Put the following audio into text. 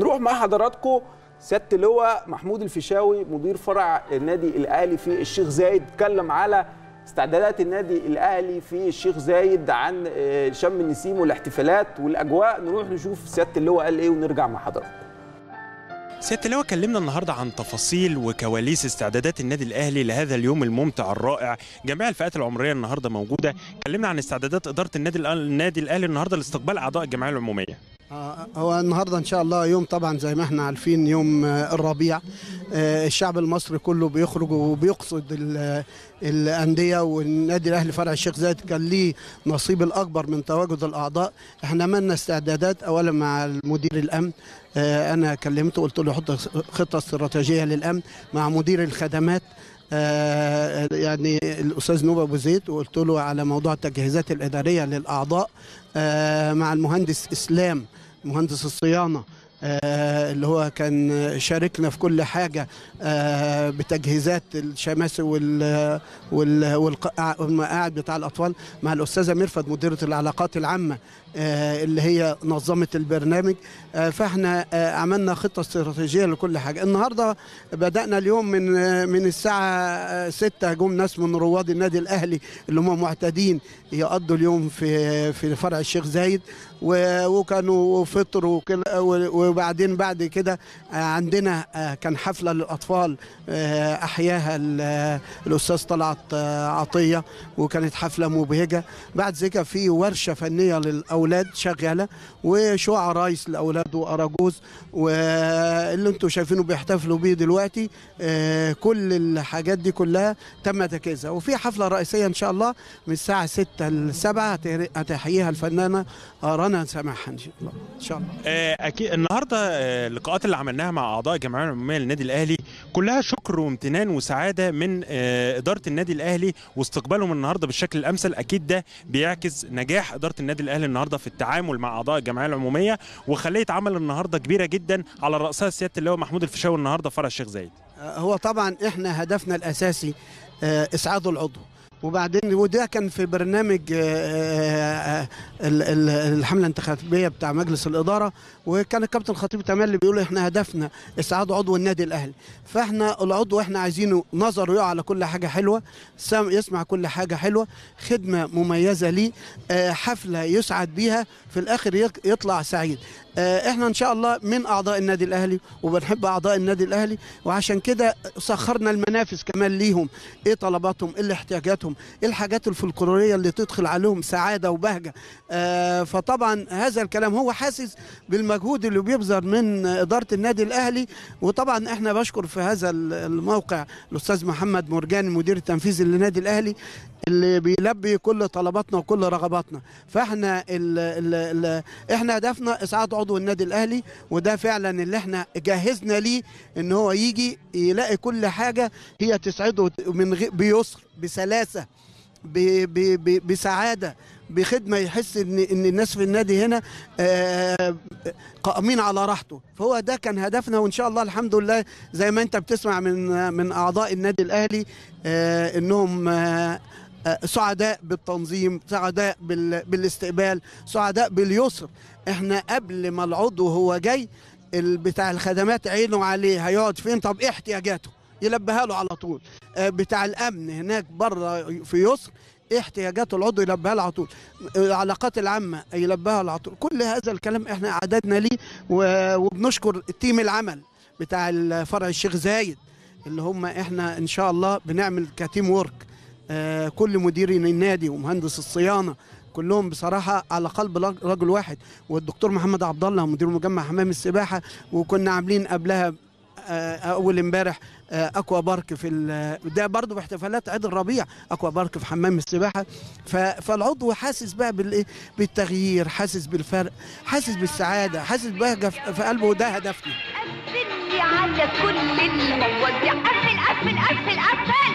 نروح مع حضراتكم سياده اللواء محمود الفيشاوي مدير فرع النادي الاهلي في الشيخ زايد اتكلم على استعدادات النادي الاهلي في الشيخ زايد عن آه، شم النسيم والاحتفالات والاجواء نروح نشوف سياده اللواء قال ايه ونرجع مع حضراتكم سيادة اللواء كلمنا النهاردة عن تفاصيل وكواليس استعدادات النادي الأهلي لهذا اليوم الممتع الرائع جميع الفئات العمرية النهاردة موجودة كلمنا عن استعدادات إدارة النادي النادي الأهلي النهاردة لاستقبال أعضاء الجمعية العمومية آه، هو النهارده ان شاء الله يوم طبعا زي ما احنا عارفين يوم آه، الربيع آه، الشعب المصري كله بيخرج وبيقصد الانديه والنادي الاهلي فرع الشيخ زايد كان ليه نصيب الاكبر من تواجد الاعضاء احنا عملنا استعدادات اولا مع المدير الامن انا كلمته قلت له حط خطه استراتيجيه للامن مع مدير الخدمات آه، يعني الاستاذ نوبه ابو زيد وقلت له على موضوع التجهيزات الاداريه للاعضاء آه، مع المهندس اسلام مهندس الصيانه آه، اللي هو كان شاركنا في كل حاجه آه، بتجهيزات وال والمقاعد بتاع الاطفال مع الاستاذه ميرفت مديره العلاقات العامه آه، اللي هي نظمت البرنامج فاحنا عملنا خطه استراتيجيه لكل حاجه النهارده بدانا اليوم من من الساعه 6 جم ناس من رواد النادي الاهلي اللي هم معتادين يقضوا اليوم في في فرع الشيخ زايد وكانوا فطروا وكده وبعدين بعد كده آه، عندنا آه، كان حفله للاطفال آه، احياها الاستاذ طلعت عطيه وكانت حفله مبهجه بعد ذلك في ورشه فنيه للاولاد شغاله وشعراء رايس للاولاد واراجوز واللي انتم شايفينه بيحتفلوا بيه دلوقتي كل الحاجات دي كلها تم تركيزها وفي حفله رئيسيه ان شاء الله من الساعه 6 ل 7 هتحييها الفنانه رنا سماحه ان شاء الله ان شاء الله اكيد النهارده النهارده آه، اللقاءات اللي عملناها مع اعضاء الجمعيه العموميه للنادي الاهلي كلها شكر وامتنان وسعاده من آه، اداره النادي الاهلي واستقبالهم النهارده بالشكل الامثل اكيد ده بيعكس نجاح اداره النادي الاهلي النهارده في التعامل مع اعضاء الجمعيه العموميه وخليه عمل النهارده كبيره جدا على راسها سياده اللواء محمود الفشاوي النهارده فرع الشيخ زايد آه، هو طبعا احنا هدفنا الاساسي اسعاد العضو وبعدين وده كان في برنامج آه، آه، آه، الحمله الانتخابيه بتاع مجلس الاداره وكان الكابتن خطيب تملي بيقول احنا هدفنا اسعاد عضو النادي الاهلي فاحنا العضو احنا عايزينه نظره يقع على كل حاجه حلوه يسمع كل حاجه حلوه خدمه مميزه ليه حفله يسعد بيها في الاخر يطلع سعيد آه، احنا ان شاء الله من اعضاء النادي الاهلي وبنحب اعضاء النادي الاهلي وعشان كده سخرنا المنافس كمان ليهم ايه طلباتهم ايه احتياجاتهم ايه الحاجات الفلكلوريه اللي تدخل عليهم سعاده وبهجه اه فطبعا هذا الكلام هو حاسس بالمجهود اللي بيبذر من اداره النادي الاهلي وطبعا احنا بشكر في هذا الموقع الاستاذ محمد مرجان المدير التنفيذي للنادي الاهلي اللي بيلبي كل طلباتنا وكل رغباتنا فاحنا الـ الـ الـ احنا هدفنا اسعاد عضو النادي الاهلي وده فعلا اللي احنا جهزنا ليه ان هو يجي يلاقي كل حاجه هي تسعده من غير بيسر بسلاسه ب ب ب بسعاده بخدمه يحس ان ان الناس في النادي هنا آه، قائمين على راحته فهو ده كان هدفنا وان شاء الله الحمد لله زي ما انت بتسمع من من اعضاء النادي الاهلي آه، انهم آه، آه، سعداء بالتنظيم سعداء بالاستقبال سعداء باليسر احنا قبل ما العضو هو جاي بتاع الخدمات عينه عليه هيقعد فين طب ايه احتياجاته يلبيها له على طول آه، بتاع الامن هناك بره في يسر ايه احتياجات العضو يلبيها على طول العلاقات العامه يلبيها على طول كل هذا الكلام احنا اعدادنا ليه وبنشكر تيم العمل بتاع فرع الشيخ زايد اللي هم احنا ان شاء الله بنعمل كتيم وورك آه، كل مدير النادي ومهندس الصيانه كلهم بصراحه على قلب رجل واحد والدكتور محمد عبد الله مدير مجمع حمام السباحه وكنا عاملين قبلها آه، اول امبارح آه، اكوا بارك في ده برضه باحتفالات عيد الربيع اكوا بارك في حمام السباحه فالعضو حاسس بقى إيه؟ بالتغيير حاسس بالفرق حاسس بالسعاده حاسس بهجه في قلبه وده هدفنا قفل على كل الموضوع قفل قفل قفل قفل